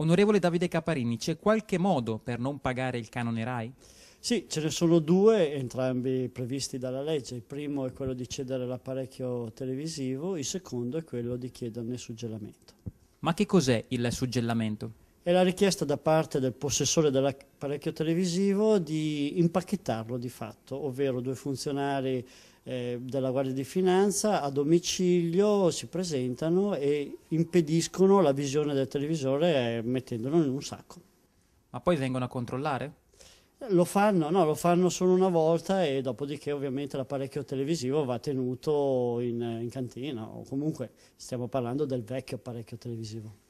Onorevole Davide Caparini, c'è qualche modo per non pagare il canone RAI? Sì, ce ne sono due, entrambi previsti dalla legge. Il primo è quello di cedere l'apparecchio televisivo, il secondo è quello di chiederne suggellamento. Ma che cos'è il suggellamento? è la richiesta da parte del possessore dell'apparecchio televisivo di impacchettarlo di fatto, ovvero due funzionari eh, della Guardia di Finanza a domicilio si presentano e impediscono la visione del televisore eh, mettendolo in un sacco. Ma poi vengono a controllare? Lo fanno, no, lo fanno solo una volta e dopodiché ovviamente l'apparecchio televisivo va tenuto in, in cantina o comunque stiamo parlando del vecchio apparecchio televisivo.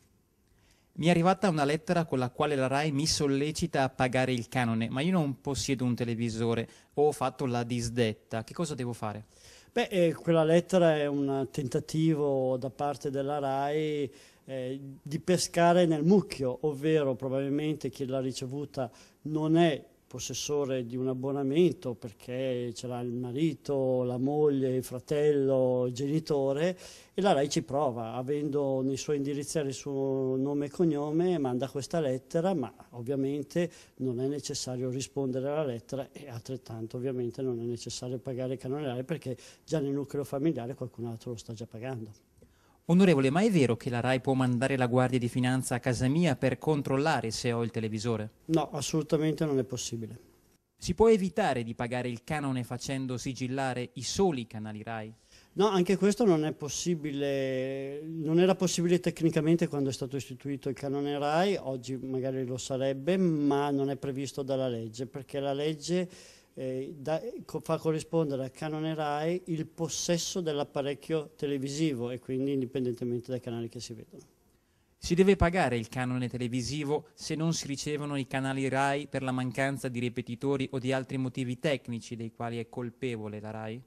Mi è arrivata una lettera con la quale la RAI mi sollecita a pagare il canone, ma io non possiedo un televisore o ho fatto la disdetta. Che cosa devo fare? Beh, eh, quella lettera è un tentativo da parte della RAI eh, di pescare nel mucchio, ovvero probabilmente chi l'ha ricevuta non è possessore di un abbonamento perché ce l'ha il marito, la moglie, il fratello, il genitore e la RAI ci prova, avendo nei suoi indirizzi il suo nome e cognome, manda questa lettera, ma ovviamente non è necessario rispondere alla lettera e altrettanto ovviamente non è necessario pagare il canone RAI perché già nel nucleo familiare qualcun altro lo sta già pagando. Onorevole, ma è vero che la RAI può mandare la Guardia di Finanza a casa mia per controllare se ho il televisore? No, assolutamente non è possibile. Si può evitare di pagare il canone facendo sigillare i soli canali RAI? No, anche questo non è possibile, non era possibile tecnicamente quando è stato istituito il canone RAI, oggi magari lo sarebbe, ma non è previsto dalla legge, perché la legge eh, da, co fa corrispondere al canone RAI il possesso dell'apparecchio televisivo e quindi indipendentemente dai canali che si vedono. Si deve pagare il canone televisivo se non si ricevono i canali RAI per la mancanza di ripetitori o di altri motivi tecnici dei quali è colpevole la RAI?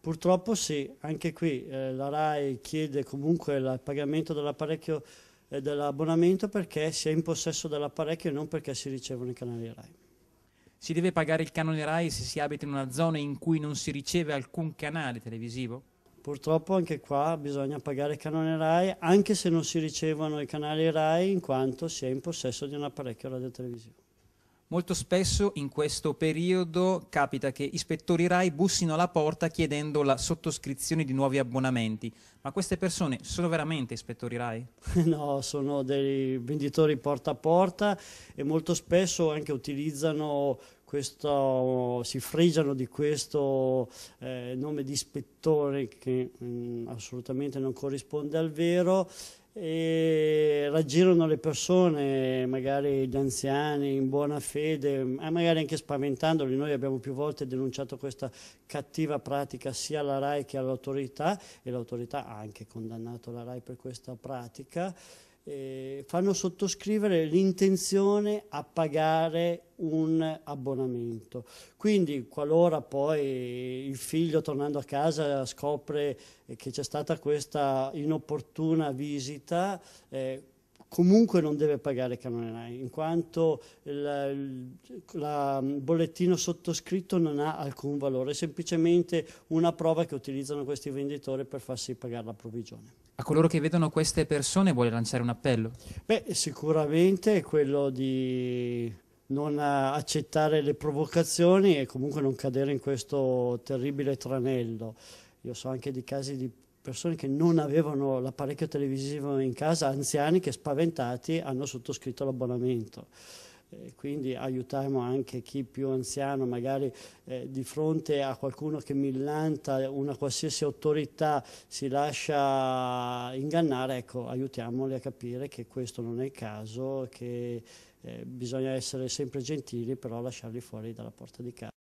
Purtroppo sì, anche qui eh, la RAI chiede comunque il pagamento dell'apparecchio eh, dell'abbonamento perché si è in possesso dell'apparecchio e non perché si ricevono i canali RAI. Si deve pagare il canone RAI se si abita in una zona in cui non si riceve alcun canale televisivo? Purtroppo anche qua bisogna pagare il canone RAI anche se non si ricevono i canali RAI in quanto si è in possesso di un apparecchio radio televisivo. Molto spesso in questo periodo capita che ispettori RAI bussino alla porta chiedendo la sottoscrizione di nuovi abbonamenti. Ma queste persone sono veramente ispettori RAI? No, sono dei venditori porta a porta e molto spesso anche utilizzano questo, si fregiano di questo eh, nome di ispettore che mh, mm, assolutamente non corrisponde al vero e raggirano le persone, magari gli anziani in buona fede, magari anche spaventandoli. Noi abbiamo più volte denunciato questa cattiva pratica sia alla RAI che all'autorità e l'autorità ha anche condannato la RAI per questa pratica eh, fanno sottoscrivere l'intenzione a pagare un abbonamento. Quindi qualora poi il figlio tornando a casa scopre che c'è stata questa inopportuna visita, eh, comunque non deve pagare Camerai, in quanto il, mm, bollettino sottoscritto non ha alcun valore, è semplicemente una prova che utilizzano questi venditori per farsi pagare la provvigione. A coloro che vedono queste persone vuole lanciare un appello? Beh, sicuramente è quello di non accettare le provocazioni e comunque non cadere in questo terribile tranello. Io so anche di casi di persone che non avevano l'apparecchio televisivo in casa, anziani che spaventati hanno sottoscritto l'abbonamento. Eh, quindi aiutiamo anche chi più anziano, magari eh, di fronte a qualcuno che millanta una qualsiasi autorità si lascia ingannare, ecco, aiutiamoli a capire che questo non è il caso, che eh, bisogna essere sempre gentili, però lasciarli fuori dalla porta di casa.